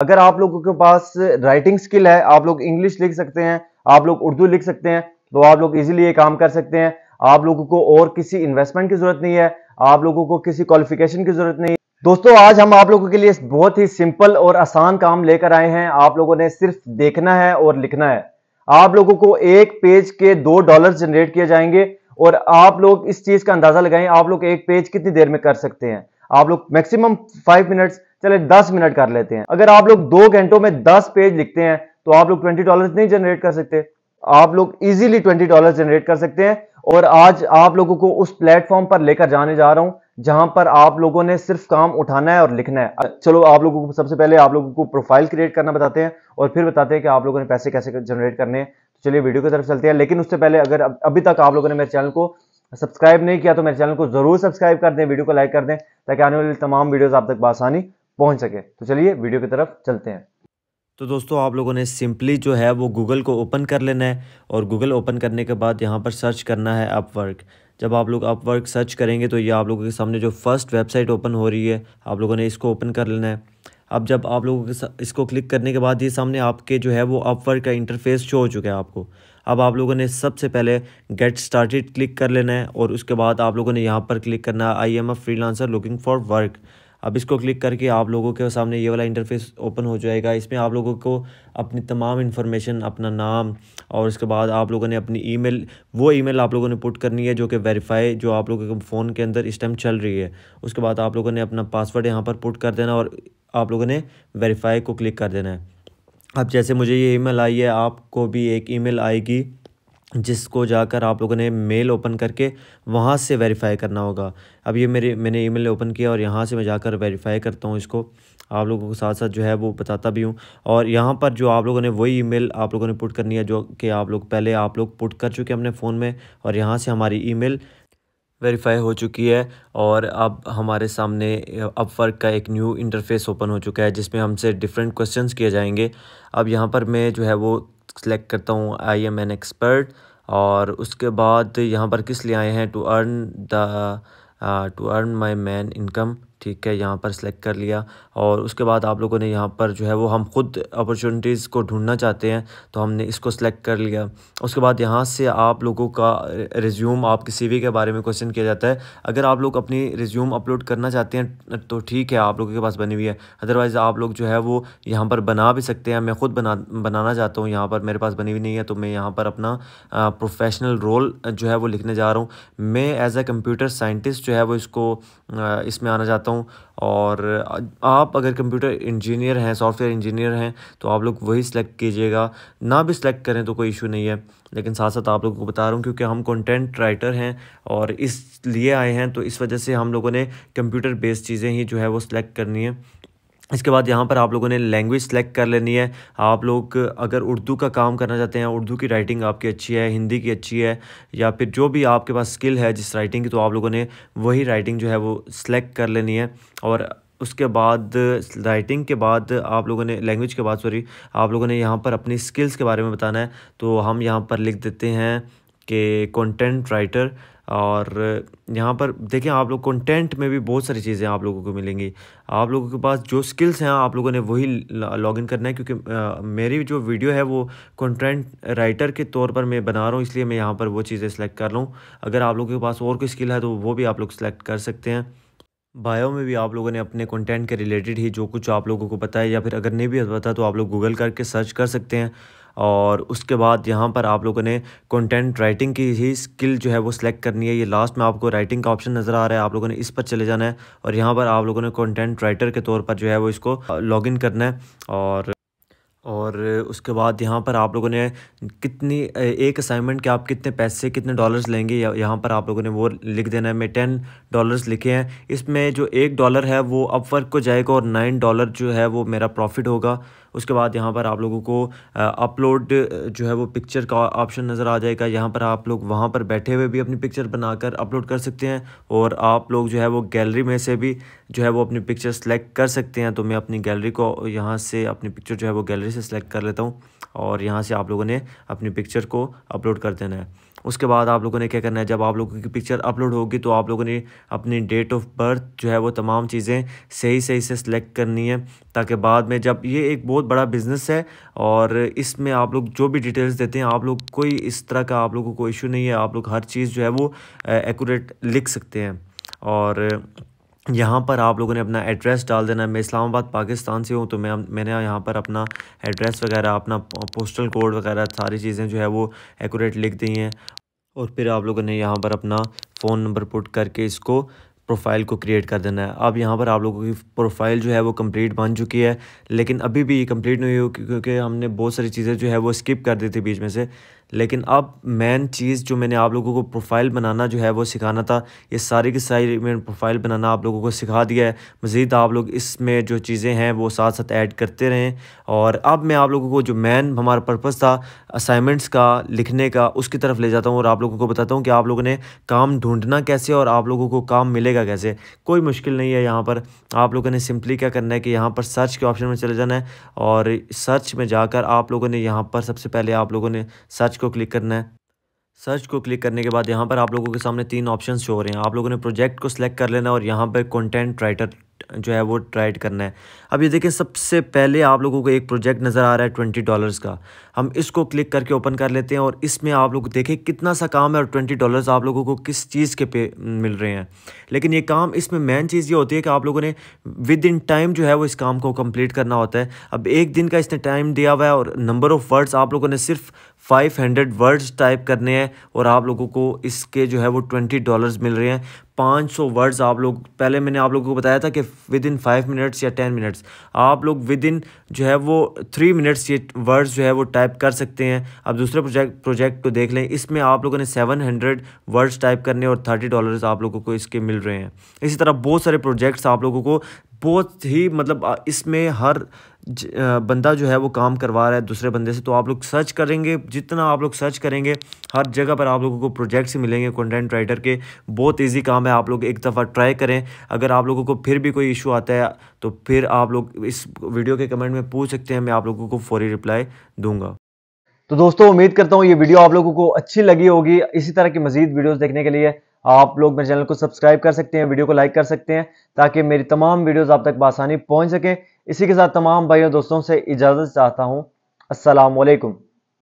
अगर आप लोगों के पास राइटिंग स्किल है आप लोग इंग्लिश लिख सकते हैं आप लोग उर्दू लिख सकते हैं तो आप लोग इजीली ये काम कर सकते हैं आप लोगों को और किसी इन्वेस्टमेंट की जरूरत नहीं है आप लोगों को किसी क्वालिफिकेशन की जरूरत नहीं दोस्तों आज हम आप लोगों के लिए बहुत ही सिंपल और आसान काम लेकर आए हैं आप लोगों ने सिर्फ देखना है और लिखना है आप लोगों को एक पेज के दो डॉलर जनरेट किए जाएंगे और आप लोग इस चीज का अंदाजा लगाएं आप लोग एक पेज कितनी देर में कर सकते हैं आप लोग मैक्सिमम फाइव मिनट्स चले दस मिनट कर लेते हैं अगर आप लोग दो घंटों में दस पेज लिखते हैं तो आप लोग ट्वेंटी डॉलर नहीं जनरेट कर सकते आप लोग इजीली ट्वेंटी डॉलर जनरेट कर सकते हैं और आज आप लोगों को उस प्लेटफॉर्म पर लेकर जाने जा रहा हूं जहां पर आप लोगों ने सिर्फ काम उठाना है और लिखना है चलो आप लोगों को सबसे पहले आप लोगों को प्रोफाइल क्रिएट करना बताते हैं और फिर बताते हैं कि आप लोगों ने पैसे कैसे जनरेट करने हैं तो चलिए वीडियो की तरफ चलते हैं लेकिन उससे पहले अगर अभी तक आप लोगों ने मेरे चैनल को सब्सक्राइब नहीं किया तो मेरे चैनल को जरूर सब्सक्राइब कर दें वीडियो को लाइक कर दें ताकि आने वाली तमाम वीडियोज आप तक बसानी पहुंच सके तो चलिए वीडियो की तरफ चलते हैं तो दोस्तों आप लोगों ने सिंपली जो है वो गूगल को ओपन कर लेना है और गूगल ओपन करने के बाद यहाँ पर सर्च करना है अपवर्क जब आप लोग अपवर्क सर्च करेंगे तो ये आप लोगों के सामने जो फर्स्ट वेबसाइट ओपन हो रही है आप लोगों ने इसको ओपन कर लेना है अब जब आप लोगों के इसको क्लिक करने के बाद ये सामने आपके जो है वो अपवर्क का इंटरफेस शो हो चुका है आपको अब आप लोगों ने सबसे पहले गेट स्टार्टेड क्लिक कर लेना है और उसके बाद आप लोगों ने यहाँ पर क्लिक करना है I am a freelancer looking for work अब इसको क्लिक करके आप लोगों के सामने ये वाला इंटरफेस ओपन हो जाएगा इसमें आप लोगों को अपनी तमाम इन्फॉर्मेशन अपना नाम और इसके बाद आप लोगों ने अपनी ईमेल वो ईमेल आप लोगों ने पुट करनी है जो कि वेरीफाई जो आप लोगों के फ़ोन के अंदर इस टाइम चल रही है उसके बाद आप लोगों ने अपना पासवर्ड यहाँ पर पुट कर देना और आप लोगों ने वेरीफाई को क्लिक कर देना है अब जैसे मुझे ये ईमेल आई है आपको भी एक ईमेल आएगी जिसको जाकर आप लोगों ने मेल ओपन करके वहाँ से वेरीफाई करना होगा अब ये मेरे मैंने ईमेल ओपन किया और यहाँ से मैं जाकर वेरीफाई करता हूँ इसको आप लोगों के साथ साथ जो है वो बताता भी हूँ और यहाँ पर जो आप लोगों ने वही ईमेल आप लोगों ने पुट करनी है जो कि आप लोग पहले आप लोग पुट कर चुके हैं अपने फ़ोन में और यहाँ से हमारी ईमेल वेरीफाई हो चुकी है और अब हमारे सामने अपवर्क का एक न्यू इंटरफेस ओपन हो चुका है जिसमें हमसे डिफरेंट क्वेश्चंस किए जाएंगे अब यहाँ पर मैं जो है वो सिलेक्ट करता हूँ आई एम एन एक्सपर्ट और उसके बाद यहाँ पर किस लिए आए हैं to earn the to earn my main income ठीक है यहाँ पर सिलेक्ट कर लिया और उसके बाद आप लोगों ने यहाँ पर जो है वो हम खुद अपॉर्चुनिटीज़ को ढूंढना चाहते हैं तो हमने इसको सेलेक्ट कर लिया उसके बाद यहाँ से आप लोगों का रिज्यूम आपके सीवी के बारे में क्वेश्चन किया जाता है अगर आप लोग अपनी रिज्यूम अपलोड करना चाहते हैं तो ठीक है आप लोगों के पास बनी हुई है अदरवाइज़ आप लोग जो है वो यहाँ पर बना भी सकते हैं मैं खुद बना बनाना चाहता हूँ यहाँ पर मेरे पास बनी हुई नहीं है तो मैं यहाँ पर अपना प्रोफेशनल रोल जो है वो लिखने जा रहा हूँ मैं एज़ अ कंप्यूटर साइंटिस्ट जो है वो इसको इसमें आना चाहता चाहता हूँ और आप अगर कंप्यूटर इंजीनियर हैं सॉफ्टवेयर इंजीनियर हैं तो आप लोग वही सिलेक्ट कीजिएगा ना भी सिलेक्ट करें तो कोई इशू नहीं है लेकिन साथ साथ आप लोगों को बता रहा हूँ क्योंकि हम कंटेंट राइटर हैं और इसलिए आए हैं तो इस वजह से हम लोगों ने कंप्यूटर बेस्ड चीज़ें ही जो है वो सिलेक्ट करनी है इसके बाद यहाँ पर आप लोगों ने लैंग्वेज सेलेक्ट कर लेनी है आप लोग अगर उर्दू का काम करना चाहते हैं उर्दू की राइटिंग आपकी अच्छी है हिंदी की अच्छी है या फिर जो भी आपके पास स्किल है जिस राइटिंग की तो आप लोगों ने वही राइटिंग जो है वो सेलेक्ट कर लेनी है और उसके बाद राइटिंग के बाद आप लोगों ने लैंग्वेज के बाद सॉरी आप लोगों ने यहाँ पर अपनी स्किल्स के बारे में बताना है तो हम यहाँ पर लिख देते हैं कि कॉन्टेंट राइटर और यहाँ पर देखें आप लोग कंटेंट में भी बहुत सारी चीज़ें आप लोगों को मिलेंगी आप लोगों के पास जो स्किल्स हैं आप लोगों ने वही लॉगिन करना है क्योंकि आ, मेरी जो वीडियो है वो कंटेंट राइटर के तौर पर मैं बना रहा हूँ इसलिए मैं यहाँ पर वो चीज़ें सेलेक्ट कर लूँ अगर आप लोगों के पास और कोई स्किल है तो वो भी आप लोग सेलेक्ट कर सकते हैं बायो में भी आप लोगों ने अपने कंटेंट के रिलेटेड ही जो कुछ आप लोगों को पता है या फिर अगर नहीं भी पता तो आप लोग गूगल करके सर्च कर सकते हैं और उसके बाद यहाँ पर आप लोगों ने कंटेंट राइटिंग की ही स्किल जो है वो सिलेक्ट करनी है ये लास्ट में आपको राइटिंग का ऑप्शन नज़र आ रहा है आप लोगों ने इस पर चले जाना है और यहाँ पर आप लोगों ने कंटेंट राइटर के तौर पर जो है वो इसको लॉगिन करना है और और उसके बाद यहाँ पर आप लोगों ने कितनी एक असाइनमेंट के आप कितने पैसे कितने डॉलर्स लेंगे या यहाँ पर आप लोगों ने वो लिख देना है मैं टेन डॉलर्स लिखे हैं इसमें जो एक डॉलर है वो अपवर्क को जाएगा और नाइन डॉलर जो है वो मेरा प्रॉफिट होगा उसके बाद यहाँ पर आप लोगों को अपलोड जो है वो पिक्चर का ऑप्शन नज़र आ जाएगा यहाँ पर आप लोग वहाँ पर बैठे हुए भी अपनी पिक्चर बनाकर अपलोड कर सकते हैं और आप लोग जो है वो गैलरी में से भी जो है वो अपनी पिक्चर सेलेक्ट कर सकते हैं तो मैं अपनी गैलरी को यहाँ से अपनी पिक्चर जो है वो गैलरी से सिलेक्ट कर लेता हूँ और यहाँ से आप लोगों ने अपनी पिक्चर को अपलोड कर देना है उसके बाद आप लोगों ने क्या करना है जब आप लोगों की पिक्चर अपलोड होगी तो आप लोगों ने अपनी डेट ऑफ बर्थ जो है वो तमाम चीज़ें सही सही से सिलेक्ट करनी है ताकि बाद में जब ये एक बहुत बड़ा बिज़नेस है और इसमें आप लोग जो भी डिटेल्स देते हैं आप लोग कोई इस तरह का आप लोगों को इशू नहीं है आप लोग हर चीज़ जो है वो एकूरेट लिख सकते हैं और यहाँ पर आप लोगों ने अपना एड्रेस डाल देना है मैं इस्लामाबाद पाकिस्तान से हूँ तो मैं मैंने यहाँ पर अपना एड्रेस वगैरह अपना पोस्टल कोड वगैरह सारी चीज़ें जो है वो एक्यूरेट लिख दी हैं और फिर आप लोगों ने यहाँ पर अपना फ़ोन नंबर पुट करके इसको प्रोफाइल को क्रिएट कर देना है अब यहाँ पर आप लोगों की प्रोफाइल जो है वो कंप्लीट बन चुकी है लेकिन अभी भी कम्प्लीट नहीं हुई क्योंकि हमने बहुत सारी चीज़ें जो है वो स्किप कर दी थी बीच में से लेकिन अब मेन चीज़ जो मैंने आप लोगों को प्रोफाइल बनाना जो है वो सिखाना था ये सारी की सारी मैंने प्रोफाइल बनाना आप लोगों को सिखा दिया है मज़ीद आप लोग इसमें जो चीज़ें हैं वो साथ साथ ऐड करते रहें और अब मैं आप लोगों को जो मेन हमारा पर्पज़ था असाइनमेंट्स का लिखने का उसकी तरफ ले जाता हूँ और आप लोगों को बताता हूँ कि आप लोगों ने काम ढूंढना कैसे और आप लोगों को काम मिलेगा कैसे कोई मुश्किल नहीं है यहाँ पर आप लोगों ने सिंपली क्या करना है कि यहाँ पर सर्च के ऑप्शन में चले जाना है और सर्च में जाकर आप लोगों ने यहाँ पर सबसे पहले आप लोगों ने सर्च को क्लिक करना है सर्च को क्लिक करने के बाद यहाँ पर आप लोगों के सामने तीन ऑप्शन शो हो रहे हैं आप लोगों ने प्रोजेक्ट को सिलेक्ट कर लेना और यहाँ पर कंटेंट राइटर जो है वो ट्राइड करना है अब ये देखें सबसे पहले आप लोगों को एक प्रोजेक्ट नज़र आ रहा है ट्वेंटी डॉलर्स का हम इसको क्लिक करके ओपन कर लेते हैं और इसमें आप लोग देखें कितना सा काम है और ट्वेंटी डॉलर्स आप लोगों को किस चीज़ के पे मिल रहे हैं लेकिन ये काम इसमें मेन चीज़ ये होती है कि आप लोगों ने विद इन टाइम जो है वो इस काम को कम्प्लीट करना होता है अब एक दिन का इसने टाइम दिया हुआ है और नंबर ऑफ़ वर्ड्स आप लोगों ने सिर्फ फाइव हंड्रेड वर्ड्स टाइप करने हैं और आप लोगों को इसके जो है वो ट्वेंटी डॉलर्स मिल रहे हैं पाँच सौ वर्ड्स आप लोग पहले मैंने आप लोगों को बताया था कि विद इन फाइव मिनट्स या टेन मिनट्स आप लोग विद इन जो है वो थ्री मिनट्स ये वर्ड्स जो है वो टाइप कर सकते हैं अब दूसरे प्रोजेक्ट प्रोजेक्ट को देख लें इसमें आप लोगों ने सेवन हंड्रेड वर्ड्स टाइप करने और थर्टी डॉलर्स आप लोगों को इसके मिल रहे हैं इसी तरह बहुत सारे प्रोजेक्ट्स आप लोगों को बहुत ही मतलब इसमें हर बंदा जो है वो काम करवा रहा है दूसरे बंदे से तो आप लोग सर्च करेंगे जितना आप लोग सर्च करेंगे हर जगह पर आप लोगों को प्रोजेक्ट्स मिलेंगे कंटेंट राइटर के बहुत इजी काम है आप लोग एक दफ़ा ट्राई करें अगर आप लोगों को फिर भी कोई इशू आता है तो फिर आप लोग इस वीडियो के कमेंट में पूछ सकते हैं मैं आप लोगों को फौरी रिप्लाई दूंगा तो दोस्तों उम्मीद करता हूँ ये वीडियो आप लोगों को अच्छी लगी होगी इसी तरह की मजीद वीडियोज़ देखने के लिए आप लोग मेरे चैनल को सब्सक्राइब कर सकते हैं वीडियो को लाइक कर सकते हैं ताकि मेरी तमाम वीडियोज़ आप तक बसानी पहुँच सकें इसी के साथ तमाम भाइयों दोस्तों से इजाज़त चाहता हूँ असलकम